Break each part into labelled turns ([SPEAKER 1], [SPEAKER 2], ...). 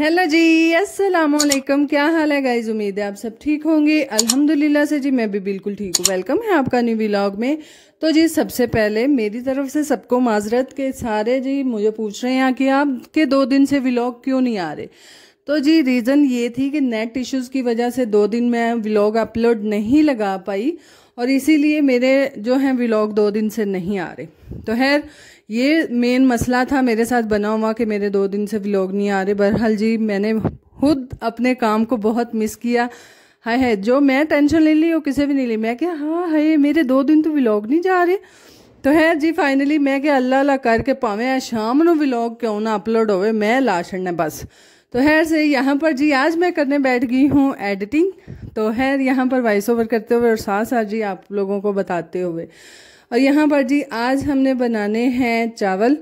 [SPEAKER 1] hello जी अस्सलाम वालेकुम क्या हाल है गाइज उम्मीद है आप सब ठीक होंगे अल्हम्दुलिल्लाह से जी मैं भी बिल्कुल ठीक हूँ वेलकम है आपका न्यू व्लॉग में तो जी सबसे पहले मेरी तरफ से सबको माजरत के सारे जी मुझे पूछ रहे हैं कि आप के दो दिन से व्लॉग क्यों नहीं आ रहे तो जी रीज़न ये थी कि नेट इश्यूज़ की वजह से दो दिन मैं व्लॉग अपलोड नहीं लगा पाई और इसीलिए मेरे जो हैं व्लॉग दो दिन से नहीं आ रहे तो खैर ये मेन मसला था मेरे साथ बना हुआ कि मेरे दो दिन से व्लॉग नहीं आ रहे बहरहाल जी मैंने खुद अपने काम को बहुत मिस किया हाय है जो मैं टेंशन ले ली वो किसी भी नहीं ली मैं क्या हाँ है मेरे दो दिन तो व्लॉग नहीं जा रहे तो है जी फाइनली मैं क्या अल्लाह अल्लाह करके पावे शाम ਨੂੰ व्लॉग क्यों ना अपलोड होवे मैं ला छड़ना बस तो है से यहाँ पर जी आज मैं करने बैठ गई हूँ एडिटिंग तो है यहाँ पर वॉइस ओवर करते हुए और साथ साथ जी आप लोगों को बताते हुए और यहाँ पर जी आज हमने बनाने हैं चावल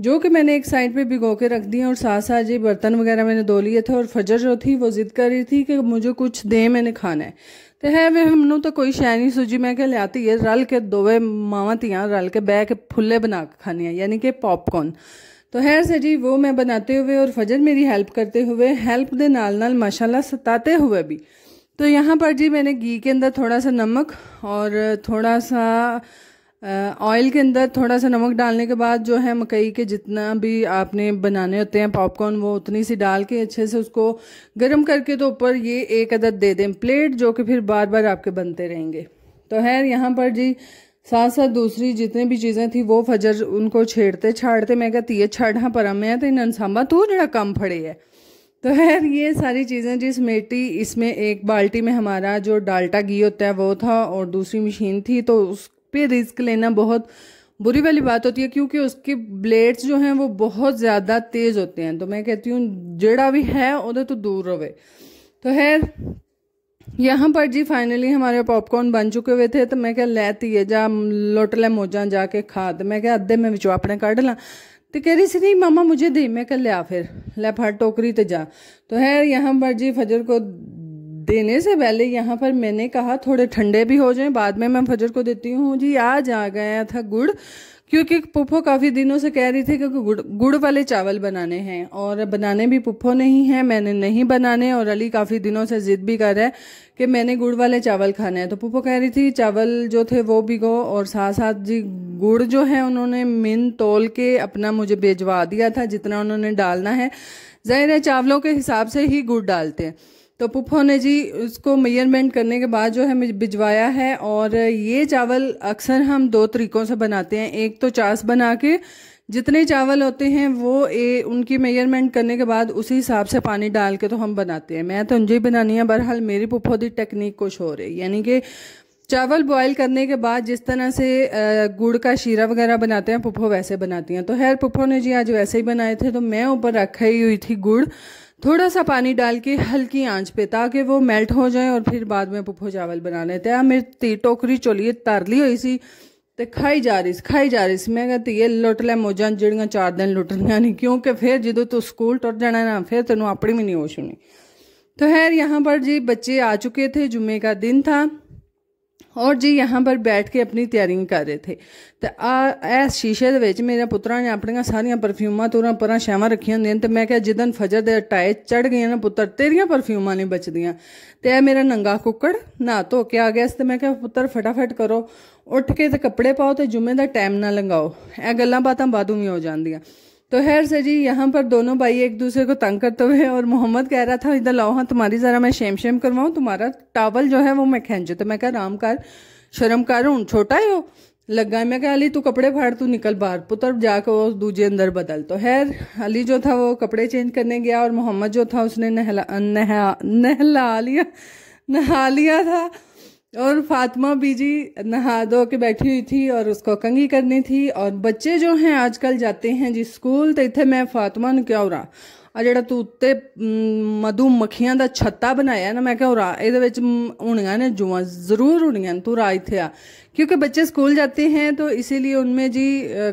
[SPEAKER 1] जो कि मैंने एक साइड पे भिगो के रख दिए और साथ साथ जी बर्तन वगैरह मैंने धो लिए थे और फजर जो थी वो ज़िद कर रही थी कि मुझे कुछ दे मैंने खाना है तो है वे हमनू तो कोई शै नहीं सूजी मैं क्या लिया है रल के दोवे मावा तियाँ रल के बह के फुल्ले बना के खानी है यानी कि पॉपकॉर्न तो है सर जी वो मैं बनाते हुए और फजर मेरी हेल्प करते हुए हेल्प के नाल नाल माशाला सताते हुए भी तो यहाँ पर जी मैंने घी के अंदर थोड़ा सा नमक और थोड़ा सा ऑयल के अंदर थोड़ा सा नमक डालने के बाद जो है मकई के जितना भी आपने बनाने होते हैं पॉपकॉर्न वो उतनी सी डाल के अच्छे से उसको गर्म करके तो ऊपर ये एक अदद दे दें प्लेट जो कि फिर बार बार आपके बनते रहेंगे तो है यहाँ पर जी साथ साथ दूसरी जितनी भी चीज़ें थी वो फजर उनको छेड़ते छाड़ते मैं कहती है छाड़ा पर मैं तो इन अनसामा तू जरा कम फड़े है तो खैर ये सारी चीज़ें जिस मेटी इसमें एक बाल्टी में हमारा जो डाल्टा घी होता है वो था और दूसरी मशीन थी तो उस પેર રિસ્ક લેના બહોત બુરી વાલી વાત હોતી હૈ ક્યોકી ઉસકે બ્લેડ્સ જો હે વો બહોત જ્યાદા તેજ હોતે હે તો મેં કહેતી હું જેડા ભી હે ઉડે તો દૂર રહે તો હે યહાં પર જી ફાઇનલી હમારે પોપકોર્ન બન ચુકે હુએ થે તો મેં કહે લૈતી હે જા લોટ લે મોજા જા કે ખાદ મેં કહે અદે મે وچો અપને કાઢ લاں તે કેરીસી નહીં મામા મુજે દે મે ક લ્યા ફિર લે ફળ ટોકરી તે જા તો હે યહાં પર જી ફજર કો देने से पहले यहाँ पर मैंने कहा थोड़े ठंडे भी हो जाए बाद में मैं फजर को देती हूँ जी आज आ गया था गुड़ क्योंकि पुप्पो काफ़ी दिनों से कह रही थी कि गुड़ गुड़ वाले चावल बनाने हैं और बनाने भी पुप्पो नहीं है मैंने नहीं बनाने और अली काफ़ी दिनों से ज़िद भी कर रहा है कि मैंने गुड़ वाले चावल खाने हैं तो पुप्पो कह रही थी चावल जो थे वो भिगो और साथ साथ जी गुड़ जो है उन्होंने मिन तोल के अपना मुझे भिजवा दिया था जितना उन्होंने डालना है ज़ाहिर है चावलों के हिसाब से ही गुड़ डालते हैं तो पुप्पो ने जी उसको मेजरमेंट करने के बाद जो है भिजवाया है और ये चावल अक्सर हम दो तरीक़ों से बनाते हैं एक तो चास बना के जितने चावल होते हैं वो ए, उनकी मेजरमेंट करने के बाद उसी हिसाब से पानी डाल के तो हम बनाते हैं मैं तो ही बनानी है बहरहाल मेरी पुप्पो की टेक्निक कुछ हो रही यानी कि चावल बॉयल करने के बाद जिस तरह से गुड़ का शीरा वगैरह बनाते हैं पुप्पो वैसे बनाती हैं तो हैर पुप्पो ने जी आज वैसे ही बनाए थे तो मैं ऊपर रखी हुई थी गुड़ थोड़ा सा पानी डाल के हल्की आंच पे ताकि वो मेल्ट हो जाए और फिर बाद में पुप्पो चावल बना लेते हैं मेरी टोकरी चोली तर ली हुई सी ਤੇ खाई जा रही खाई जा रही मैं ਸੀ धीए लुट लै ਲੁੱਟ ਲੈ चार दिन लुटनिया नहीं क्योंकि फिर जो तू ਜਦੋਂ ਤੂੰ ਸਕੂਲ ਟੁੱਟ ਜਾਣਾ ਨਾ ਫਿਰ ਤੈਨੂੰ ਆਪਣੀ ਵੀ ਨਹੀਂ ਹੋਸ਼ ਹੋਣੀ तो खैर यहाँ पर जी बच्चे आ चुके थे जुम्मे का दिन था ਔਰ ਜੀ ਯਹਾਂ ਪਰ ਬੈਠ ਕੇ ਆਪਣੀ ਤਿਆਰੀ ਕਰ ਰਹੇ ਥੇ ਤੇ ਆ ਇਸ ਸ਼ੀਸ਼ੇ ਦੇ ਵਿੱਚ ਮੇਰੇ ਪੁੱਤਰਾਂ ਨੇ ਆਪਣੀਆਂ ਸਾਰੀਆਂ ਪਰਫਿਊਮਾਂ ਤੋਰਾਂ ਪਰਾਂ ਸ਼ਾਵਾਂ ਰੱਖੀਆਂ ਹੁੰਦੀਆਂ ਤੇ ਮੈਂ ਕਿਹਾ ਜਿੱਦਨ ਫਜਰ ਦੇ ਟਾਈ ਚੜ ਗਈਆਂ ਨਾ ਪੁੱਤਰ ਤੇਰੀਆਂ ਪਰਫਿਊਮਾਂ ਨਹੀਂ ਬਚਦੀਆਂ ਤੇ ਇਹ ਮੇਰਾ ਨੰਗਾ ਕੁੱਕੜ ਨਾ ਧੋ ਕੇ ਆ ਗਿਆ ਤੇ ਮੈਂ ਕਿਹਾ ਪੁੱਤਰ ਫਟਾਫਟ ਕਰੋ ਉੱਠ ਕੇ ਤੇ ਕੱਪੜੇ ਪਾਓ ਤੇ ਜੁਮੇ ਦਾ ਟਾਈਮ ਨਾ ਲੰਗਾਓ ਇਹ ਗੱਲਾਂ ਬਾਤਾਂ ਬਾਦੂ ਵੀ ਹੋ ਜਾਂਦੀਆਂ तो हैर सर जी यहाँ पर दोनों भाई एक दूसरे को तंग करते हुए और मोहम्मद कह रहा था इधर लाओ हाँ तुम्हारी ज़रा मैं शेम शेम करवाऊँ तुम्हारा टावल जो है वो मैं खेचू तो मैं कह राम कर शर्म कर हूँ छोटा ही हो लगा मैं कहा अली तू कपड़े फाड़ तू निकल बाहर पुत्र जाकर वो दूजे अंदर बदल तो हैर अली जो था वो कपड़े चेंज करने गया और मोहम्मद जो था उसने नहला नहा नहला लिया नहा लिया था और फातिमा बीजी नहा धो के बैठी हुई थी और उसको कंगी करनी थी और बच्चे जो हैं आजकल जाते हैं जी स्कूल तो इतने मैं फातिमा ਨੂੰ हो रहा और जरा तू उत्ते मधु ਮੱਖੀਆਂ का छत्ता बनाया ना मैं ਕਿਹਾ ਉਰਾ ਇਹਦੇ ਵਿੱਚ ਹੋਣੀਆਂ ਨੇ ਜੂਆਂ ਜ਼ਰੂਰ ਹੋਣੀਆਂ ਤੂੰ ਰਾ क्योंकि बच्चे स्कूल जाते हैं तो इसीलिए उनमें जी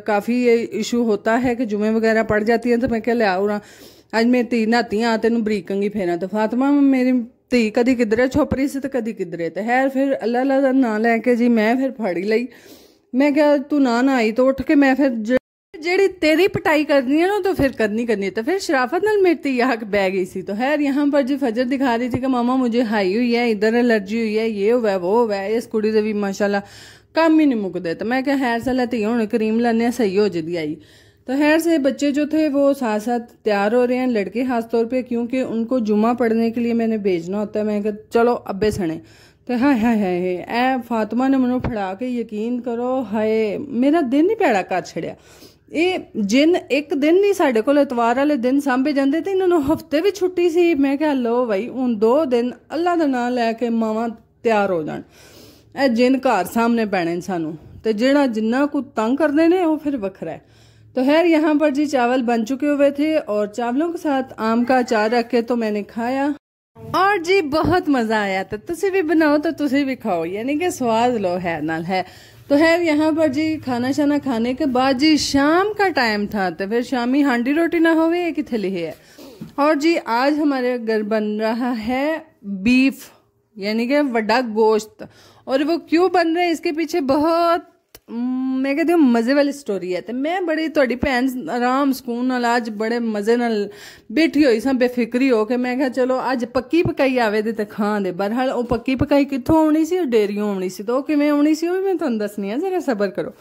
[SPEAKER 1] काफ़ी ये इशू होता है कि जुमे वगैरह पड़ जाती हैं तो मैं क्या लिया और अज मैं तीन नातियाँ तेन बरीक कंघी फेरा तो फातिमा मेरी ਤੇ ਕਦੀ ਕਿਧਰੇ ਛੋਪਰੀ ਸੀ ਤੇ ਕਦੀ ਕਿਧਰੇ ਤੇ ਹੈ ਫਿਰ ਅੱਲਾ ਅੱਲਾ ਦਾ ਨਾਂ ਲੈ ਕੇ ਜੀ ਮੈਂ ਫਿਰ ਫੜੀ ਲਈ ਮੈਂ ਕਿਹਾ ਤੂੰ ਨਾ ਨਾ ਆਈ ਤਾਂ ਉੱਠ ਕੇ ਮੈਂ ਫਿਰ ਜਿਹੜੀ ਤੇਰੀ ਪਟਾਈ ਕਰਨੀ ਹੈ ਨਾ ਤੋ ਫਿਰ ਕਰਨੀ ਕਰਨੀ है ਫਿਰ ਸ਼ਰਾਫਤ ਨਾਲ नाल मेरी याक बह गई ਸੀ ਤੋ खैर ਯਹਾਂ ਪਰ ਜੀ ਫਜਰ ਦਿਖਾ रही थी कि ਮਾਮਾ मुझे ਹਾਈ ਹੋਈ ਹੈ ਇਧਰ ਅਲਰਜੀ ਹੋਈ ਹੈ ਇਹ हुआ है वो ਇਸ ਕੁੜੀ ਦੇ ਵੀ से ਕੰਮ ਹੀ ਨਹੀਂ ਮੁੱਕਦੇ ਤੇ ਮੈਂ ਕਿਹਾ ਹੈਰ ਸਾਲਾ ਹੁਣ ਕਰੀਮ ਲੈਣੇ ਸਹੀ ਹੋ ਜਦੀ ਆਈ तो खैर से बच्चे जो थे वो साथ साथ तैयार हो रहे हैं लड़के खास तौर पे क्योंकि उनको जुमा पढ़ने के लिए मैंने भेजना होता है मैं कहा चलो अब्बे सने तो हाय हाय हाय ऐ फातिमा ने ਮੈਨੂੰ ਫੜਾ ਕੇ ਯਕੀਨ ਕਰੋ ਹਾਏ ਮੇਰਾ ਦਿਨ ਹੀ ਪੈੜਾ ਕਰ ਛੜਿਆ ਇਹ ਜਿੰਨ ਇੱਕ ਦਿਨ ਨਹੀਂ ਸਾਡੇ ਕੋਲ ਇਤਵਾਰ ਵਾਲੇ ਦਿਨ ਸਾਂਭੇ ਜਾਂਦੇ ਤੇ ਇਹਨਾਂ ਨੂੰ ਹਫਤੇ ਵੀ ਛੁੱਟੀ ਸੀ ਮੈਂ ਕਿਹਾ ਲੋ ਭਾਈ ਹੁਣ ਦੋ ਦਿਨ ਅੱਲਾ ਦਾ ਨਾਮ ਲੈ ਕੇ ਮਾਵਾਂ ਤਿਆਰ ਹੋ ਜਾਣ ਇਹ ਜਿੰਨ ਘਰ ਸਾਹਮਣੇ ਪੈਣੇ ਸਾਨੂੰ ਤੇ ਜਿਹੜਾ ਜਿੰਨਾ ਕੋ ਤੰਗ ਕਰਦੇ ਨੇ ਉਹ ਫਿਰ ਵੱਖਰਾ ਹੈ तो खैर यहाँ पर जी चावल बन चुके हुए थे और चावलों के साथ आम का अचार रख के तो मैंने खाया और जी बहुत मज़ा आया था तुम भी बनाओ तो तुम भी खाओ यानी कि स्वाद लो है नाल है तो है यहाँ पर जी खाना शाना खाने के बाद जी शाम का टाइम था तो फिर शामी हांडी रोटी ना होवे एक थली है और जी आज हमारे घर बन रहा है बीफ यानी कि वडा गोश्त और वो क्यों बन रहा है इसके पीछे बहुत ਮੈਂ ਕਹਿੰਦੀ ਹਾਂ ਮਜ਼ੇ ਵਾਲੀ ਸਟੋਰੀ ਹੈ ਤੇ ਮੈਂ ਬੜੀ ਤੁਹਾਡੀ ਭੈਣ ਆਰਾਮ ਸਕੂਨ ਨਾਲ ਅੱਜ ਬੜੇ ਮਜ਼ੇ ਨਾਲ ਬੈਠੀ ਹੋਈ ਸਾਂ ਬੇਫਿਕਰੀ ਹੋ ਕੇ ਮੈਂ ਕਿਹਾ ਚਲੋ ਅੱਜ ਪੱਕੀ ਪਕਾਈ ਆਵੇ ਦੇ ਤੇ ਖਾਣ ਦੇ ਬਰਹਾਲ ਉਹ ਪੱਕੀ ਪਕਾਈ ਕਿੱਥੋਂ ਆਉਣੀ ਸੀ ਉਹ ਡੇਰੀੋਂ ਆਉਣੀ ਸੀ ਤਾਂ ਉਹ ਕਿਵੇਂ ਆਉਣੀ ਸੀ ਉਹ ਵੀ ਮੈਂ ਤੁਹਾਨੂੰ ਦੱਸਣੀ ਆ ਜ਼ਰਾ ਸਬਰ ਕਰੋ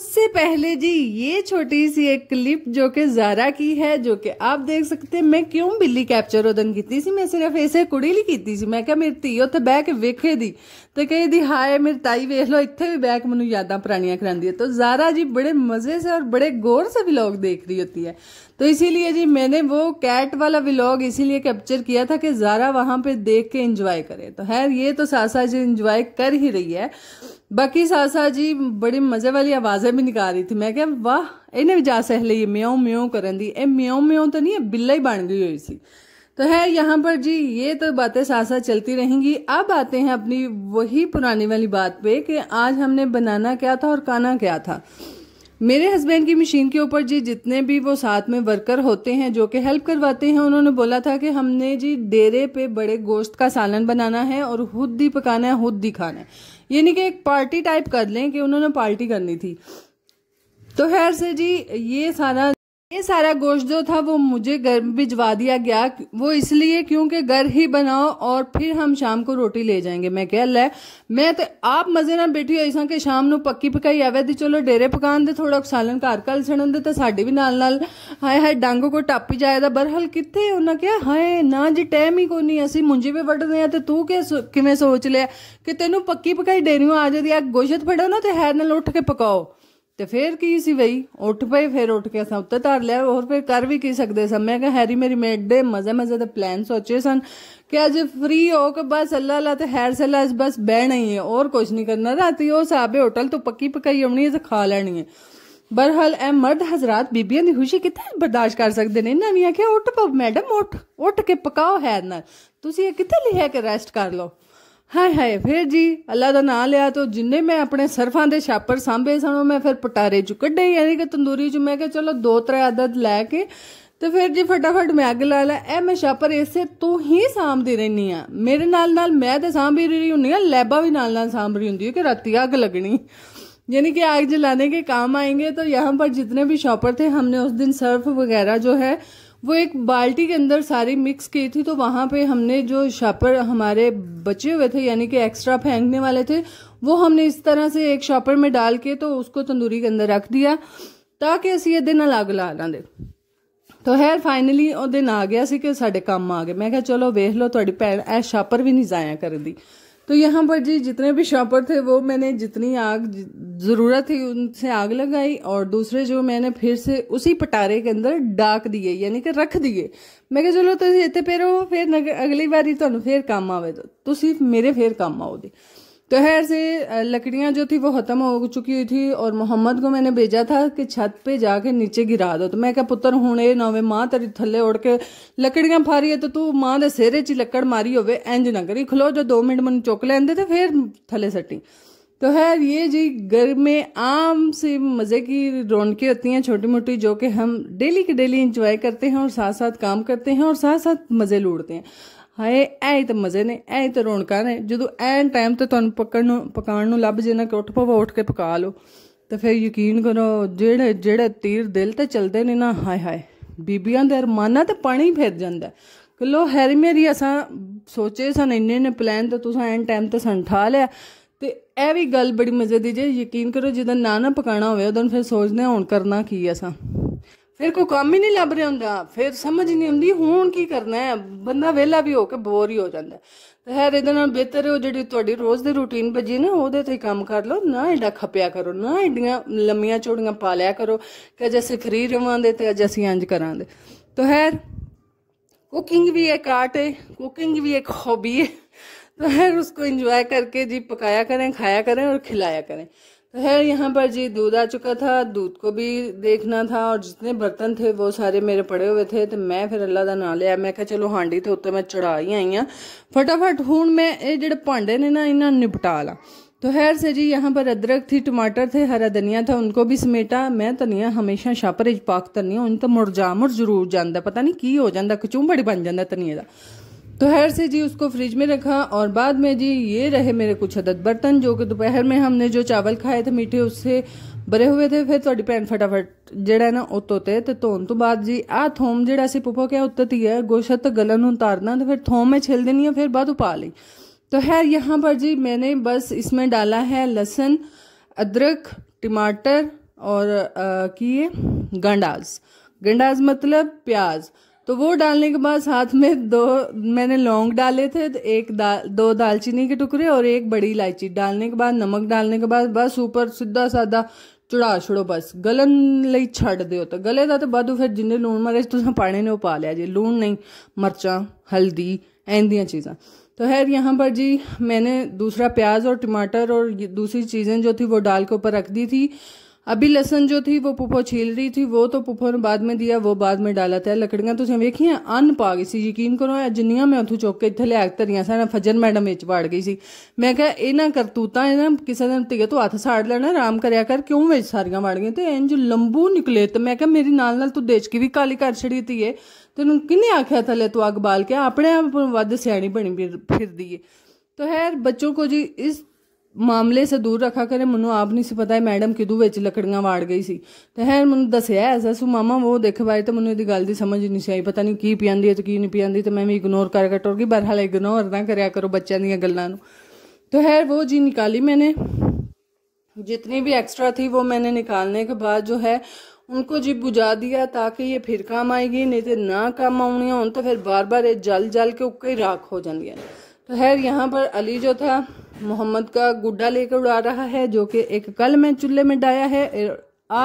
[SPEAKER 1] उससे पहले जी ये छोटी सी एक क्लिप जो कि जारा की है जो कि आप देख सकते हैं मैं क्यों बिल्ली कैप्चर उदन की थी मैं सिर्फ ऐसे कुड़ी ली की थी मैं क्या मेरी धी उत्थे बह के वेखे दी तो कह दी हाय मेरी ताई वेख लो इतने भी बह के मैं यादा पुरानी कराती है तो जारा जी बड़े मजे से और बड़े गौर से विलॉग देख रही होती है तो इसीलिए जी मैंने वो कैट वाला व्लॉग इसीलिए कैप्चर किया था कि जारा वहां पे देख के इंजॉय करे तो है ये तो सासा जी इंजॉय कर ही रही है बाकी सासा जी बड़ी मजे वाली आवाजें भी निकाल रही थी मैं क्या वाह इन्हें भी जा सह ली म्यो म्यो करन दी ए म्यो म्यो तो नहीं है बिल्ला ही बन गई हुई सी तो है यहाँ पर जी ये तो बातें साथ साथ चलती रहेंगी अब आते हैं अपनी वही पुरानी वाली बात पे कि आज हमने बनाना क्या था और काना क्या था मेरे हस्बैंड की मशीन के ऊपर जी जितने भी वो साथ में वर्कर होते हैं जो कि हेल्प करवाते हैं उन्होंने बोला था कि हमने जी डेरे पे बड़े गोश्त का सालन बनाना है और खुद ही पकाना है खुद ही खाना है यानी कि एक पार्टी टाइप कर लें कि उन्होंने पार्टी करनी थी तो खैर से जी ये सारा ये सारा गोश्त जो था वो मुझे घर भिजवा दिया गया वो इसलिए क्योंकि घर ही बनाओ और फिर हम शाम को रोटी ले जाएंगे मैं कह लै ਮੈਂ ਤੇ ਆਪ ਮਜ਼ੇ ਨਾਲ ਬੈਠੀ ਹੋਈ ਸਾਂ ਕਿ ਸ਼ਾਮ ਨੂੰ ਪੱਕੀ ਪਕਾਈ ਆਵੇ ਦੀ ਚਲੋ ਡੇਰੇ ਪਕਾਨ ਦੇ ਥੋੜਾ ਸਾਲਨ ਘਰ ਕਲ ਛਣਨ ਦੇ ਤਾਂ ਸਾਡੇ ਵੀ ਨਾਲ ਨਾਲ ਹਾਏ ਹਾਏ ਡਾਂਗ ਕੋ ਟੱਪ ਜਾਏ ਦਾ ਬਰਹਲ ਕਿੱਥੇ ਉਹਨਾਂ ਕਿਹਾ ਹਾਏ ਨਾ ਜੀ ਟਾਈਮ ਹੀ ਕੋਈ ਨਹੀਂ ਅਸੀਂ ਮੁੰਜੇ ਵੀ ਵੱਢਦੇ ਆ ਤੇ ਤੂੰ ਕਿ ਕਿਵੇਂ ਸੋਚ ਲਿਆ ਕਿ ਤੈਨੂੰ ਪੱਕੀ ਪਕਾਈ ਡੇਰੀਓ ਆ ਜਾਂਦੀ ਆ ਗੋਸ਼ਤ ਫੜੋ ਨਾ ਤੇ ਹੈਰ ਨਾਲ ਉੱਠ ਕੇ ਪਕਾਓ ਤੇ ਫੇਰ ਕੀ ਸੀ ਬਈ ਉੱਠ ਪਏ ਫੇਰ ਉੱਠ ਕੇ ਅਸਾਂ ਉੱਤੇ ਧਰ ਲਿਆ ਹੋਰ ਫੇਰ ਕਰ ਵੀ ਕੀ ਸਕਦੇ ਸਾਂ ਮੈਂ ਕਿਹਾ ਹੈਰੀ ਮੇਰੀ ਮੇਡ ਦੇ ਮਜ਼ੇ ਮਜ਼ੇ ਦੇ ਪਲਾਨ ਸੋਚੇ ਸਨ ਕਿ ਅੱਜ ਫ੍ਰੀ ਹੋ ਕੇ ਬਸ ਅੱਲਾ ਅੱਲਾ ਤੇ ਹੈਰ ਸੱਲਾ ਇਸ ਬਸ ਬਹਿਣਾ ਹੀ ਹੈ ਹੋਰ ਕੁਝ ਨਹੀਂ ਕਰਨਾ ਰਾਤੀ ਉਹ ਸਾਬੇ ਹੋਟਲ ਤੋਂ ਪੱਕੀ ਪਕਾਈ ਆਉਣੀ ਹੈ ਤੇ ਖਾ ਲੈਣੀ ਹੈ ਬਰਹਾਲ ਐ ਮਰਦ ਹਜ਼ਰਤ ਬੀਬੀਆਂ ਦੀ ਖੁਸ਼ੀ ਕਿੱਥੇ ਬਰਦਾਸ਼ਤ ਕਰ ਸਕਦੇ ਨੇ ਇਹਨਾਂ ਨੇ ਆਖਿਆ ਉੱਠ ਪਾ ਮੈਡਮ ਉੱਠ ਉੱਠ ਕੇ ਪਕਾਓ ਹੈ ਨਾ ਤੁਸੀਂ ਇਹ ਕਿੱਥੇ ਲਿਖਿਆ ਕਿ ਰੈਸਟ ਕਰ ਲਓ ਹਾਏ ਹਾਏ ਫੇਰ ਜੀ ਅੱਲਾ ਦਾ ਨਾਂ ਲਿਆ ਤੋ ਜਿੰਨੇ ਮੈਂ ਆਪਣੇ ਸਰਫਾਂ ਦੇ ਛਾਪਰ ਸਾਂਭੇ ਸਣੋ ਮੈਂ ਫਿਰ ਪਟਾਰੇ ਚ ਕੱਢੇ ਯਾਨੀ ਕਿ ਤੰਦੂਰੀ ਚ ਮੈਂ ਕਿ ਚਲੋ ਦੋ ਤਰੇ ਆਦਤ ਲੈ ਕੇ ਤੇ ਫਿਰ ਜੀ ਫਟਾਫਟ ਮੈਂ ਅੱਗ ਲਾ ਲੈ ਇਹ ਮੈਂ ਛਾਪਰ ਇਸੇ ਤੋਂ ਹੀ ਸਾਂਭਦੀ ਰਹਿਨੀ ਆ ਮੇਰੇ ਨਾਲ ਨਾਲ ਮੈਂ ਤੇ ਸਾਂਭ ਰਹੀ ਹੁੰਨੀ ਆ ਲੈਬਾ ਵੀ ਨਾਲ ਨਾਲ ਸਾਂਭ ਰਹੀ ਹੁੰਦੀ ਹੈ ਕਿ ਰਾਤੀ ਅੱਗ ਲੱਗਣੀ यानी कि आग जलाने के काम आएंगे तो यहाँ पर जितने भी शॉपर थे हमने उस दिन सर्फ वगैरह जो है वो एक बाल्टी के अंदर सारी मिक्स की थी तो वहाँ पे हमने जो शापर हमारे बचे हुए थे यानी कि एक्स्ट्रा फेंकने वाले थे वो हमने इस तरह से एक शापर में डाल के तो उसको तंदूरी के अंदर रख दिया ताकि ये दिन अलग ला ਲਾ दे तो ਹੈਰ फाइनली दिन आ गया सी कि साढ़े काम आ गए मैं क्या चलो वेख लो थोड़ी भैन ए ਇਹ भी नहीं जाया कर दी तो यहाँ पर जी जितने भी शॉपर थे वो मैंने जितनी आग ज़रूरत थी उनसे आग लगाई और दूसरे जो मैंने फिर से उसी पटारे के अंदर डाक दिए यानी कि रख दिए मैं कह चलो तुम तो इतने रहो फिर अगली बारी तो फिर काम आवे तो सिर्फ मेरे फिर कम आओ दी तो है से लकड़ियां जो थी वो ख़त्म हो चुकी थी और मोहम्मद को मैंने भेजा था कि छत पे जाके नीचे गिरा दो तो मैं क्या पुत्र हुणे नवे माँ तेरी थले उड़ के लकड़ियां फारी है तो तू माँ के सिरे च लकड़ मारी हो इंज ना करी खलो जो दो मिनट मैं चुक लें तो फिर थले सटी तो है ये जी घर में आम से मज़े की रौनकें होती हैं छोटी मोटी जो कि हम डेली के डेली इंजॉय करते हैं और साथ साथ काम करते हैं और साथ साथ मज़े लूटते हैं ਹਾਏ ਐ ਤਾਂ ਮਜ਼ੇ ਨੇ ਐ ਤਾਂ ਰੌਣਕਾਂ ਨੇ ਜਦੋਂ ਐਨ ਟਾਈਮ ਤੇ ਤੁਹਾਨੂੰ ਪਕੜਨ ਨੂੰ ਪਕਾਉਣ ਨੂੰ ਲੱਭ ਜੇ ਨਾ ਕਿ ਉੱਠ ਪਵੋ ਉੱਠ ਕੇ ਪਕਾ ਲਓ ਤਾਂ ਫਿਰ ਯਕੀਨ ਕਰੋ ਜਿਹੜੇ ਜਿਹੜੇ ਤੀਰ ਦਿਲ ਤੇ ਚਲਦੇ ਨੇ ਨਾ ਹਾਏ ਹਾਏ ਬੀਬੀਆਂ ਦੇ ਅਰਮਾਨਾਂ ਤੇ ਪਾਣੀ ਫਿਰ ਜਾਂਦਾ ਕਿ ਲੋ ਹੈਰੀ ਮੇਰੀ ਅਸਾਂ ਸੋਚੇ ਸਨ ਇੰਨੇ ਨੇ ਪਲਾਨ ਤੇ ਤੁਸੀਂ ਐਨ ਟਾਈਮ ਤੇ ਸੰਠਾ ਲਿਆ ਤੇ ਇਹ ਵੀ ਗੱਲ ਬੜੀ ਮਜ਼ੇ ਦੀ ਜੇ ਯਕੀਨ ਕਰੋ ਜਦੋਂ ਨਾ ਨਾ ਪਕਾਣਾ ਹੋਵੇ ਉਦੋਂ ਫਿਰ ਸੋਚਦੇ ਹੁਣ ਕਰਨਾ ਕੀ ਅਸਾਂ ਫਿਰ ਕੋਈ ਕੰਮ ਹੀ ਨਹੀਂ ਲੱਭ ਰਿਹਾ ਹੁੰਦਾ ਫਿਰ ਸਮਝ ਨਹੀਂ ਆਉਂਦੀ ਹੁਣ ਕੀ ਕਰਨਾ ਹੈ ਬੰਦਾ ਵਿਹਲਾ ਵੀ ਹੋ ਕੇ ਬੋਰ ਹੀ ਹੋ ਜਾਂਦਾ ਤੇ ਹੈ ਇਹਦੇ ਨਾਲ ਬਿਹਤਰ ਹੈ ਉਹ ਜਿਹੜੀ ਤੁਹਾਡੀ ਰੋਜ਼ ਦੀ ਰੁਟੀਨ ਭਜੀ ਨਾ ਉਹਦੇ ਤੇ ਕੰਮ ਕਰ ਲਓ ਨਾ ਐਡਾ ਖਪਿਆ ਕਰੋ ਨਾ ਐਡੀਆਂ ਲੰਮੀਆਂ ਚੋੜੀਆਂ ਪਾ ਲਿਆ ਕਰੋ ਕਿ ਜਿਵੇਂ ਅਸੀਂ ਫਰੀ ਰਵਾਂਦੇ ਤੇ ਅੱਜ ਅਸੀਂ ਇੰਜ ਕਰਾਂਦੇ ਤਾਂ ਹੈ ਵੀ ਇੱਕ ਆਰਟ ਹੈ ਕੁਕਿੰਗ ਵੀ ਇੱਕ ਹੌਬੀ ਹੈ ਤਾਂ ਹੈ ਉਸ ਨੂੰ ਇੰਜੋਏ ਕਰਕੇ ਜੀ ਪਕਾਇਆ ਕਰੇ ਖਾਇਆ ਕਰੇ ਔਰ ਖਿਲਾਇਆ ਕਰੇ तो है यहाँ पर जी दूध आ चुका था दूध को भी देखना था और जितने बर्तन थे वो सारे मेरे पड़े हुए थे तो मैं फिर अल्लाह का ना लिया मैं चलो हांडी तो उत्ते मैं चढ़ा ही आई हाँ फटाफट हूँ मैं ये जोड़े भांडे ने ना इन्हें निपटा ला तो खैर से जी यहाँ पर अदरक थी टमाटर थे हरा धनिया था उनको भी समेटा मैं धनिया हमेशा छापर पाक धनिया उन तो मुरझा मुड़ जरूर जाता पता नहीं की हो जाता कचूम बड़ी बन जाता धनिया का तो हैर से जी उसको फ्रिज में रखा और बाद में जी ये रहे मेरे कुछ अदद बर्तन जो कि दोपहर में हमने जो चावल खाए थे मीठे उससे ਬਰੇ हुए थे फिर थोड़ी भैन फटाफट जड़ा ना ਉਤੋਂ ਤੇ ਤੇ ਧੋਣ ਤੋਂ ਬਾਅਦ ਜੀ ਆ ਥੋਮ ਜਿਹੜਾ ਸੀ ਪੁਪੋ ਕੇ ਉੱਤੇ ਤੀ ਹੈ ਗੋਸ਼ਤ ਗਲਨ ਨੂੰ ਉਤਾਰਨਾ ਤੇ ਫਿਰ ਥੋਮ ਮੈਂ ਛਿਲ ਦੇਣੀ ਹੈ ਫਿਰ ਬਾਅਦ ਉਪਾ तो, तो है यहाँ पर जी मैंने बस इसमें डाला है लहसुन अदरक टमाटर और किए गंडाज गंडाज मतलब प्याज तो वो डालने के बाद साथ में दो मैंने लौंग डाले थे तो एक दाल दो दालचीनी के टुकड़े और एक बड़ी इलायची डालने के बाद नमक डालने के बाद बस ऊपर सीधा साधा ਚੜਾ छोड़ो बस गलन ਲਈ ਛੱਡ तो गले ਗਲੇ ਦਾ ਤੇ ਬਾਦੂ ਫਿਰ ਜਿੰਨੇ ਲੂਣ ਮਰੇ ਤੁਸੀਂ पाने ने ਉਹ ਪਾ ਲਿਆ ਜੇ ਲੂਣ ਨਹੀਂ ਮਰਚਾਂ ਹਲਦੀ ਐਂਦੀਆਂ चीज़ा तो खैर यहाँ पर जी मैंने दूसरा प्याज और टमाटर और दूसरी चीज़ें जो थी वो डाल के ऊपर रख दी थी ਅਭੀ ਲਸਨ ਜੋ ਥੀ ਉਹ पुप्पो ਛੀਲ ਰਹੀ ਥੀ ਉਹ ਤੋਂ पुप्पो ने बाद ਮੇ ਦਿਆ वो बाद ਮੇ ਡਾਲਾ ਤੇ लकड़ियां ਤੁਸੀਂ ਵੇਖੀਆਂ ਪਾ ਗਈ ਸੀ ਯਕੀਨ ਕਰੋ ਇਹ ਜਿੰਨੀਆਂ ਮੈਂ ਉਥੋਂ ਚੁੱਕ ਕੇ ਇੱਥੇ ਲਿਆ ਕੇ ਧਰੀਆਂ ਸਾਰਾ ਫਜਰ ਮੈਡਮ ਵਿੱਚ ਵੜ ਗਈ ਸੀ ਮੈਂ ਕਿਹਾ ਇਹਨਾਂ ਕਰਤੂਤਾਂ ਇਹਨਾਂ ਕਿਸੇ ਦਿਨ ਧੀਏ ਤੋਂ ਹੱਥ ਸਾੜ ਲੈਣਾ ਆਰਾਮ ਕਰਿਆ ਕਰ ਕਿਉਂ ਵਿੱਚ ਸਾਰੀਆਂ ਵੜ ਗਈਆਂ ਤੇ ਇੰਜ ਲੰਬੂ ਨਿਕਲੇ ਤੇ ਮੈਂ ਕਿਹਾ ਮੇਰੀ ਨਾਲ ਨਾਲ ਤੂੰ ਦੇਚ ਕੇ ਵੀ ਕਾਲੀ ਕਰ ਛੜੀ ਏ ਤੈਨੂੰ ਕਿੰਨੇ ਆਖਿਆ ਥੱਲੇ ਤੂੰ ਅੱਗ ਬਾਲ ਕੇ ਆਪਣੇ ਆਪ ਵੱਧ ਸਿਆਣੀ ਬਣੀ ਫਿਰਦੀ ਏ ਤੋ ਹੈਰ ਬੱਚੋ ਕੋ ਜੀ ਇਸ ਮਾਮਲੇ ਸੇ ਦੂਰ ਰੱਖਾ ਕਰੇ ਮੈਨੂੰ ਆਪ ਨਹੀਂ ਸੀ ਪਤਾ ਇਹ ਮੈਡਮ ਕਿਦੋਂ ਵਿੱਚ ਲਕੜੀਆਂ ਵਾੜ ਗਈ ਸੀ ਤੇ ਹੈ ਮੈਨੂੰ ਦੱਸਿਆ ਐਸਾ ਸੋ ਮਾਮਾ ਉਹ ਦੇਖ ਬਾਰੇ ਤੇ ਮੈਨੂੰ ਇਹਦੀ ਗੱਲ ਦੀ ਸਮਝ ਨਹੀਂ ਸੀ ਆਈ ਪਤਾ ਨਹੀਂ ਕੀ ਪੀਂਦੀ ਹੈ ਤੇ ਕੀ ਨਹੀਂ ਪੀਂਦੀ ਤੇ ਮੈਂ ਵੀ ਇਗਨੋਰ ਕਰ ਕੇ ਟੁਰ ਗਈ ਬਰਹਾਲ ਇਗਨੋਰ ਨਾ ਕਰਿਆ ਕਰੋ ਬੱਚਿਆਂ ਦੀਆਂ ਗੱਲਾਂ ਨੂੰ तो है वो जी निकाली मैंने जितनी भी एक्स्ट्रा थी वो मैंने निकालने के बाद जो है उनको जी बुझा दिया ताकि ये फिर काम आएगी नहीं तो ना काम आनी हूँ तो फिर बार बार ये जल जल के उक्के राख हो जाती है तो खैर यहाँ पर अली जो था मोहम्मद का गुड्डा लेकर उड़ा रहा है जो कि एक कल मैं चूल्हे में डाया है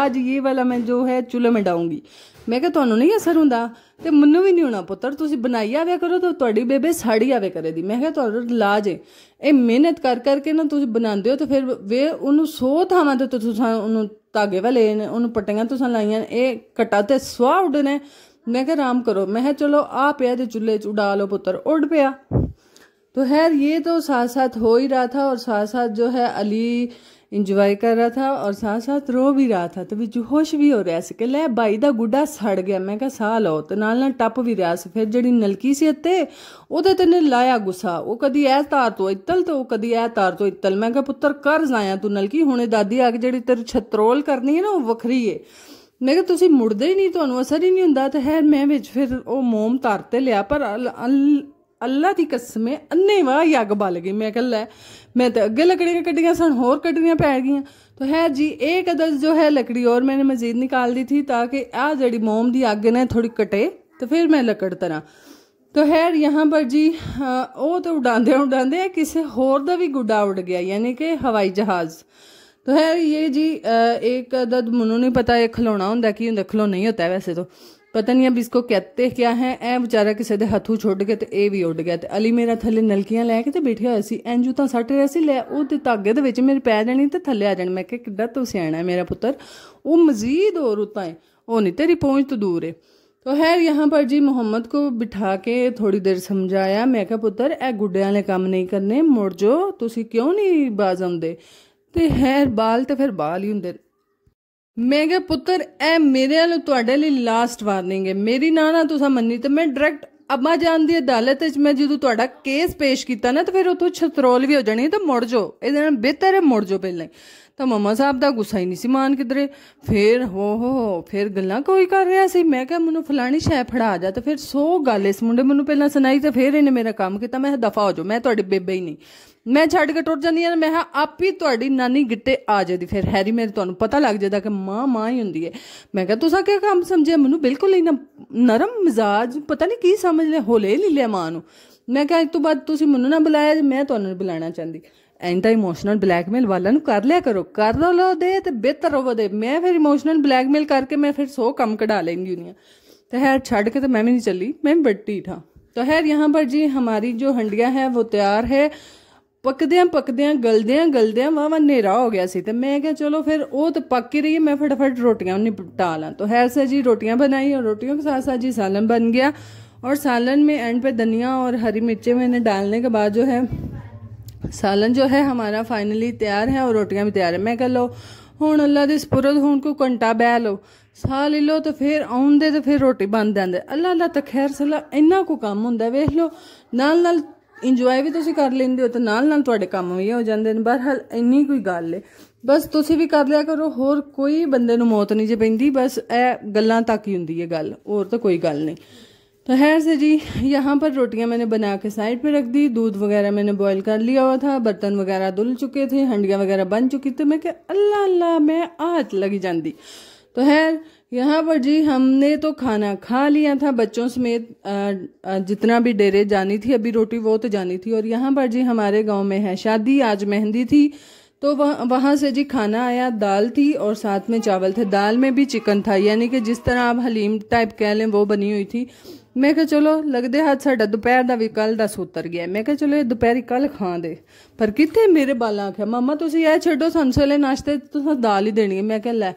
[SPEAKER 1] ਅੱਜ ਇਹ ਵਾਲਾ ਮੈਂ ਜੋ ਹੈ ਚੁੱਲ੍ਹੇ ਮੇ ਡਾਉਂਗੀ ਮੈਂ ਕਿਹਾ ਤੁਹਾਨੂੰ ਨਹੀਂ ਅਸਰ ਹੁੰਦਾ ਤੇ ਮੈਨੂੰ ਵੀ ਨਹੀਂ ਹੋਣਾ ਪੁੱਤਰ ਤੁਸੀਂ ਬਣਾਈ ਆਵੇ ਕਰੋ ਤਾਂ ਤੁਹਾਡੀ ਬੇਬੇ ਸਾੜੀ ਆਵੇ ਕਰੇਦੀ ਮੈਂ ਕਿਹਾ ਤੁਹਾਡਾ ਲਾਜ ਹੈ ਇਹ ਮਿਹਨਤ ਕਰ ਕਰਕੇ ਨਾ ਤੁਸੀਂ ਬਣਾਉਂਦੇ ਹੋ ਤੇ ਫਿਰ ਵੇ ਉਹਨੂੰ ਸੋ ਥਾਵਾਂ ਤੇ ਤੁਸੀਂ ਉਹਨੂੰ ਧਾਗੇ ਵਾਲੇ ਨੇ ਉਹਨੂੰ ਪਟੀਆਂ ਤੁਸੀਂ ਲਾਈਆਂ ਇਹ ਕਟਾ ਤੇ ਸਵਾ ਉੱਡਨੇ ਮੈਂ ਕਿਹਾ ਆਰਾਮ ਕਰੋ ਮੈਂ ਕਿਹਾ ਚਲੋ ਆ ਪਿਆ ਤੇ ਚੁੱਲ੍ਹੇ ਚ ਉਡਾ ਲਓ ਪੁੱਤਰ ਉੱਡ ਪਿਆ तो खैर ये तो साथ साथ हो ही रहा था और साथ साथ जो है अली इंजॉय कर रहा था और साथ साथ रो भी रहा था तो ਵਿੱਚ ਹੋਸ਼ ਵੀ ਹੋ ਰਿਹਾ ਸੀ ਕਿ ਲੈ ਬਾਈ ਦਾ ਗੁੱਡਾ ਸੜ ਗਿਆ ਮੈਂ ਕਿਹਾ ਸਾਹ ਲਓ ਤੇ ਨਾਲ ਨਾਲ ਟੱਪ ਵੀ ਰਿਹਾ ਸੀ ਫਿਰ ਜਿਹੜੀ ਨਲਕੀ ਸੀ ਉੱਤੇ ਉਹਦੇ ਤੇ ਨੇ ਲਾਇਆ ਗੁੱਸਾ ਉਹ ਕਦੀ ਇਹ ਤਾਰ ਤੋਂ ਇੱਤਲ ਤੋਂ ਉਹ ਕਦੀ ਇਹ ਤਾਰ ਤੋਂ ਇੱਤਲ ਮੈਂ ਕਿਹਾ ਪੁੱਤਰ ਕਰ ਜ਼ਾਇਆ ਤੂੰ ਨਲਕੀ ਹੁਣੇ ਦਾਦੀ ਆ ਕੇ ਜਿਹੜੀ ਤੇਰੀ ਛਤਰੋਲ ਕਰਨੀ ਹੈ ਨਾ ਉਹ ਵੱਖਰੀ ਏ ਮੈਂ ਕਿਹਾ ਤੁਸੀਂ ਮੁੜਦੇ ਹੀ ਨਹੀਂ ਤੁਹਾਨੂੰ ਅਸਰ ਹੀ ਨਹੀਂ ਹੁੰਦਾ ਤੇ ਹੈ ਮੈਂ ਵਿੱਚ ਫਿਰ ਉਹ ਮੋਮ ਤਾਰ ਤੇ ਲਿਆ ਪਰ ਅੱਲਾ ਦੀ ਕਸਮ ਹੈ ਅੰਨੇ ਵਾ ਹੀ ਅੱਗ ਬਲ ਗਈ ਮੈਂ मैं तो अगे लकड़ियाँ कटियाँ सन होर कटियाँ पै गई तो है जी एक अदद जो है लकड़ी और मैंने मजीद निकाल दी थी ताकि आ जड़ी मोम की आगे ने थोड़ी कटे तो फिर मैं लकड़ तरह तो खैर यहाँ पर जी वो तो उड़ाद उड़ाते किसी होर का भी गुड्डा उड़ गया यानी कि हवाई जहाज़ तो खैर ये जी एक अदद मनु नहीं पता ये खिलौना होंगे कि होंगे खिलौना ही होता है वैसे तो ਪਤਾ ਨਹੀਂ ਅਬ ਇਸਕੋ ਕਹਤੇ ਕਿਆ ਹੈ ਐ ਵਿਚਾਰਾ ਕਿਸੇ ਦੇ ਹੱਥੋਂ ਛੁੱਟ ਗਿਆ ਤੇ ਇਹ ਵੀ ਉੱਡ ਗਿਆ ਤੇ ਅਲੀ ਮੇਰਾ ਥੱਲੇ ਨਲਕੀਆਂ ਲੈ ਕੇ ਤੇ ਬੈਠਿਆ ਹੋਇਆ ਸੀ ਐਂਜੂ ਤਾਂ ਸੱਟ ਰਿਆ ਸੀ ਲੈ ਉਹ ਤੇ ਧਾਗੇ ਦੇ ਵਿੱਚ ਮੇਰੇ ਪੈ ਜਾਣੀ ਤੇ ਥੱਲੇ ਆ ਜਾਣ ਮੈਂ ਕਿਹਾ ਕਿੱਡਾ ਤੂੰ ਸਿਆਣਾ ਮੇਰਾ ਪੁੱਤਰ ਉਹ ਮਜ਼ੀਦ ਹੋਰ ਉਤਾਂ ਹੈ ਉਹ ਨਹੀਂ ਤੇਰੀ ਪਹੁੰਚ ਤੋਂ ਦੂਰ ਹੈ ਤੋ ਹੈ ਯਹਾਂ ਪਰ ਜੀ ਮੁਹੰਮਦ ਕੋ ਬਿਠਾ ਕੇ ਥੋੜੀ ਦੇਰ ਸਮਝਾਇਆ ਮੈਂ ਕਿਹਾ ਪੁੱਤਰ ਇਹ ਗੁੱਡਿਆਂ वाले ਕੰਮ ਨਹੀਂ ਕਰਨੇ ਮੁੜ ਜੋ ਤੁਸੀਂ ਕਿਉਂ ਨਹੀਂ बाज आते ਤੇ ਹੈ ਬਾਲ ਤੇ ਫਿਰ ਬਾਲ ਹੀ ਹੁੰਦੇ ਮੈਂ ਕਿਹਾ ਪੁੱਤਰ ਇਹ ਮੇਰੇ ਵੱਲੋਂ ਤੁਹਾਡੇ ਲਈ ਲਾਸਟ ਵਾਰਨਿੰਗ ਹੈ ਮੇਰੀ ਨਾ ਨਾ ਤੁਸੀਂ ਮੰਨੀ ਤੇ ਮੈਂ ਡਾਇਰੈਕਟ ਅੱਮਾ ਜਾਨ ਦੀ ਅਦਾਲਤ ਵਿੱਚ ਮੈਂ ਜਦੋਂ ਤੁਹਾਡਾ ਕੇਸ ਪੇਸ਼ ਕੀਤਾ ਨਾ ਤਾਂ ਫਿਰ ਉਥੋਂ ਛਤਰੋਲ ਵੀ ਹੋ ਜਾਣੀ ਤਾਂ ਮੁੜ ਜਾਓ ਇਹਦੇ ਨਾਲ ਬਿਹਤਰ ਹੈ ਮੁੜ ਜਾਓ ਪਹਿਲਾਂ ਹੀ ਤਾਂ ਮਮਾ ਸਾਹਿਬ ਦਾ ਗੁੱਸਾ ਹੀ ਨਹੀਂ ਸੀ ਮਾਨ ਕਿਧਰੇ ਫਿਰ ਹੋ ਹੋ ਫਿਰ ਗੱਲਾਂ ਕੋਈ ਕਰ ਰਿਹਾ ਸੀ ਮੈਂ ਕਿਹਾ ਮੈਨੂੰ ਫਲਾਣੀ ਸ਼ੈ ਫੜਾ ਜਾ ਤਾਂ ਫਿਰ ਸੋ ਗੱਲ ਇਸ ਮੁੰਡੇ ਮੈਨੂੰ ਪਹਿਲਾਂ ਸੁਣਾਈ ਤਾਂ ਫਿਰ ਇਹਨੇ ਮੇਰਾ ਕੰਮ ਕੀਤਾ ਮੈਂ ਦਫਾ ਹੋ ਜਾ ਮੈਂ ਤੁਹਾਡੀ ਬੇਬੇ ਹੀ ਨਹੀਂ ਮੈਂ ਛੱਡ ਕੇ ਟੁੱਟ ਜਾਂਦੀ ਆ ਮੈਂ ਹਾਂ ਆਪ ਹੀ ਤੁਹਾਡੀ ਨਾਨੀ ਗਿੱਟੇ ਆ ਜਾਂਦੀ ਫਿਰ ਹੈਰੀ ਮੇਰੇ ਤੁਹਾਨੂੰ ਪਤਾ ਲੱਗ ਜਾਂਦਾ ਕਿ ਮਾਂ ਮਾਂ ਹੀ ਹੁੰਦੀ ਹੈ ਮੈਂ ਕਿਹਾ ਤੁਸੀਂ ਕਿਹ ਕੰਮ ਸਮਝਿਆ ਮੈਨੂੰ ਬਿਲਕੁਲ ਹੀ ਨਰਮ ਮਿਜ਼ਾਜ ਪਤਾ ਨਹੀਂ ਕੀ ਸਮਝ ਲੈ ਹੋਲੇ ਲੈ ਲਿਆ ਮਾਂ ਨੂੰ ਮੈਂ ਕਿਹਾ ਇਸ ਤੋਂ ਬਾਅਦ ਤੁਸੀਂ ਮੈਨੂੰ ਨਾ ਬੁਲਾਇਆ ਜੇ ਮੈਂ ਤੁਹਾਨੂੰ ਬੁਲਾਣਾ ਚਾਹੁੰਦੀ ਐਂਟਾ ਇਮੋਸ਼ਨਲ ਬਲੈਕਮੇਲ ਵਾਲਾ ਨੂੰ ਕਰ ਲਿਆ ਕਰੋ ਕਰ ਲਓ ਦੇ ਤੇ ਬਿਹਤਰ ਹੋਵੇ ਦੇ ਮੈਂ ਫਿਰ ਇਮੋਸ਼ਨਲ ਬਲੈਕਮੇਲ ਕਰਕੇ ਮੈਂ ਫਿਰ ਸੋ ਕੰਮ ਕਢਾ ਲੈਂਗੀ ਉਹਨੀਆਂ ਹੈ ਛੱਡ ਕੇ ਤੇ ਮੈਂ ਵੀ ਨਹੀਂ ਚੱਲੀ ਮੈਂ ਵੀ ਬੱਟੀ था ਤਾਂ ਹੈ ਯਹਾਂ ਪਰ ਜੀ ਹਮਾਰੀ ਜੋ ਹੰਡੀਆਂ ਹੈ ਉਹ ਤਿਆਰ ਹੈ ਪੱਕਦਿਆਂ ਪੱਕਦਿਆਂ ਗਲਦਿਆਂ ਗਲਦਿਆਂ ਵਾਵਾ ਹਨੇਰਾ ਹੋ ਗਿਆ ਸੀ ਤੇ ਮੈਂ ਕਿਹਾ ਚਲੋ ਫਿਰ ਉਹ ਤਾਂ ਪੱਕ ਹੀ ਰਹੀ ਮੈਂ ਫਟਾਫਟ ਰੋਟੀਆਂ ਨਿਪਟਾ ਲਾਂ ਤਾਂ ਹੈ सर जी रोटियां बनाई और रोटियों के साथ साथ जी सालन बन गया और सालन में एंड पे धनिया और हरी मिर्चें मैंने डालने के बाद जो है सालन जो है हमारा फाइनली तैयार है और रोटियां भी तैयार है मैं कह लो ਹੁਣ ਅੱਲਾ ਦੀ ਸਪੁਰਦ ਹੁਣ ਕੋ ਘੰਟਾ ਬਹਿ ਲਓ ਸਾਹ ਲੈ ਲਓ ਤੇ ਫਿਰ ਆਉਂਦੇ ਤੇ ਫਿਰ ਰੋਟੀ ਬਣ ਜਾਂਦੇ ਅੱਲਾ ਅੱਲਾ ਤਾਂ ਖੈਰ ਸਲਾ ਇੰਨਾ ਕੋ ਕੰਮ ਹੁੰਦਾ ਵੇਖ ਲਓ ਨਾਲ ਨਾਲ इंजॉय भी तुम कर ਲੈਂਦੇ हो तो ਨਾਲ ਨਾਲ ਤੁਹਾਡੇ ਕੰਮ ਵੀ ਹੋ ਜਾਂਦੇ ਨੇ ਬਹਰਹਾਲ ਇੰਨੀ ਕੋਈ ਗੱਲ ਏ ਬਸ ਤੁਸੀਂ ਵੀ ਕਰ ਲਿਆ ਕਰੋ ਹੋਰ ਕੋਈ ਬੰਦੇ ਨੂੰ ਮੌਤ ਨਹੀਂ ਜੇ ਪੈਂਦੀ ਬਸ ਇਹ ਗੱਲਾਂ ਤੱਕ ਹੀ ਹੁੰਦੀ ਹੈ ਗੱਲ ਹੋਰ ਤਾਂ ਕੋਈ ਗੱਲ तो खैर से जी यहाँ पर रोटियाँ मैंने बना के साइड पे रख दी दूध वगैरह मैंने बॉईल कर लिया हुआ था बर्तन वगैरह धुल चुके थे हंडियाँ वगैरह बन चुकी थी तो मैं क्या अल्लाह अल्लाह मैं आज लगी जाती तो है यहाँ पर जी हमने तो खाना खा लिया था बच्चों समेत जितना भी डेरे जानी थी अभी रोटी वो तो जानी थी और यहाँ पर जी हमारे गांव में है शादी आज मेहंदी थी तो वह वहाँ से जी खाना आया दाल थी और साथ में चावल थे दाल में भी चिकन था यानी कि जिस तरह आप हलीम टाइप कह लें वो बनी हुई थी मैं ਮੈਂ चलो लगते हाथ साढ़ा दोपहर का भी कल ਕੱਲ ਦਾ गया ਗਿਆ ਮੈਂ चलो ये ਇਹ कल खा दे पर ਕਿੱਥੇ ਮੇਰੇ ਬਾਲਾਂ ਆਖਿਆ ਮਾਮਾ ਤੁਸੀਂ ਇਹ ਛੱਡੋ ਸੰਸਲੇ ਨਾਸ਼ਤੇ ਤੁਸੀਂ दाल ही देनी है मैं कह ਲੈ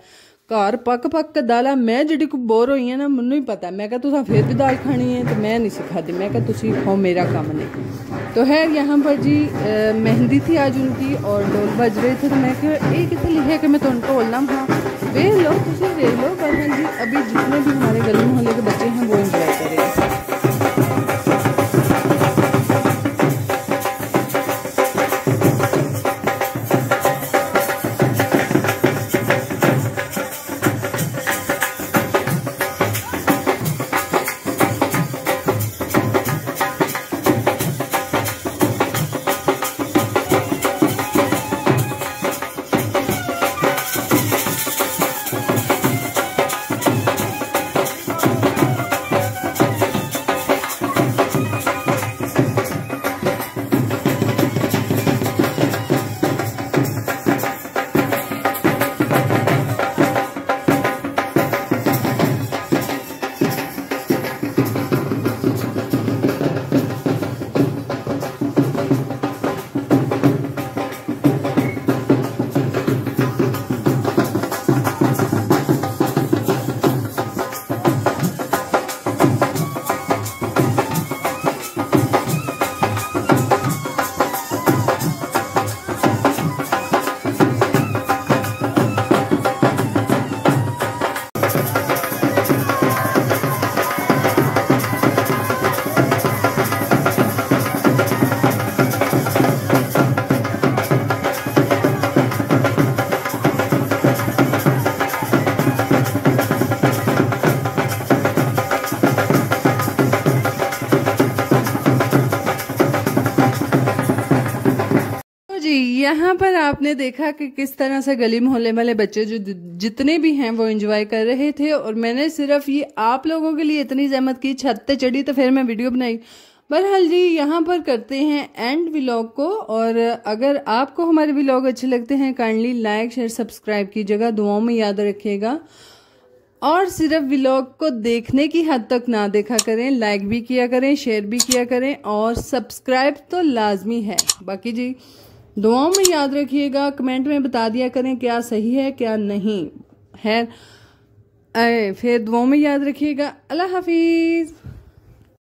[SPEAKER 1] ਘਰ ਪੱਕ ਪੱਕ ਦਾਲਾਂ ਮੈਂ ਜਿਹੜੀ ਕੋ ਬੋਰ ਹੋਈ ਆ ਨਾ ਮੈਨੂੰ ਹੀ ਪਤਾ मैं ਕਿਹਾ ਤੁਸੀਂ ਫਿਰ ਵੀ ਦਾਲ ਖਾਣੀ ਹੈ ਤੇ ਮੈਂ नहीं सिखाती मैं क्या तुम खाओ मेरा काम नहीं तो है यहाँ पर जी आ, मेहंदी थी आज उनकी और ढोल बज रहे थे तो मैं कहा ये कितने लिखे कि मैं तुम ढोल बोलना हाँ वे लो तुम वे लो पर हाँ जी अभी जितने भी हमारे गली मोहल्ले के बच्चे हैं वो इंजॉय करेंगे आपने देखा कि किस तरह से गली मोहल्ले वाले बच्चे जो जितने भी हैं वो एंजॉय कर रहे थे और मैंने सिर्फ ये आप लोगों के लिए इतनी जहमत की छत पे चढ़ी तो फिर मैं वीडियो बनाई बहरहाल जी यहाँ पर करते हैं एंड व्लॉग को और अगर आपको हमारे व्लॉग अच्छे लगते हैं काइंडली लाइक शेयर सब्सक्राइब कीजिएगा दुआओं में याद रखिएगा और सिर्फ व्लॉग को देखने की हद तक ना देखा करें लाइक भी किया करें शेयर भी किया करें और सब्सक्राइब तो लाजमी है बाकी जी दुआओं में याद रखिएगा कमेंट में बता दिया करें क्या सही है क्या नहीं है अरे फिर दुआओं में याद रखिएगा अल्लाह हाफिज़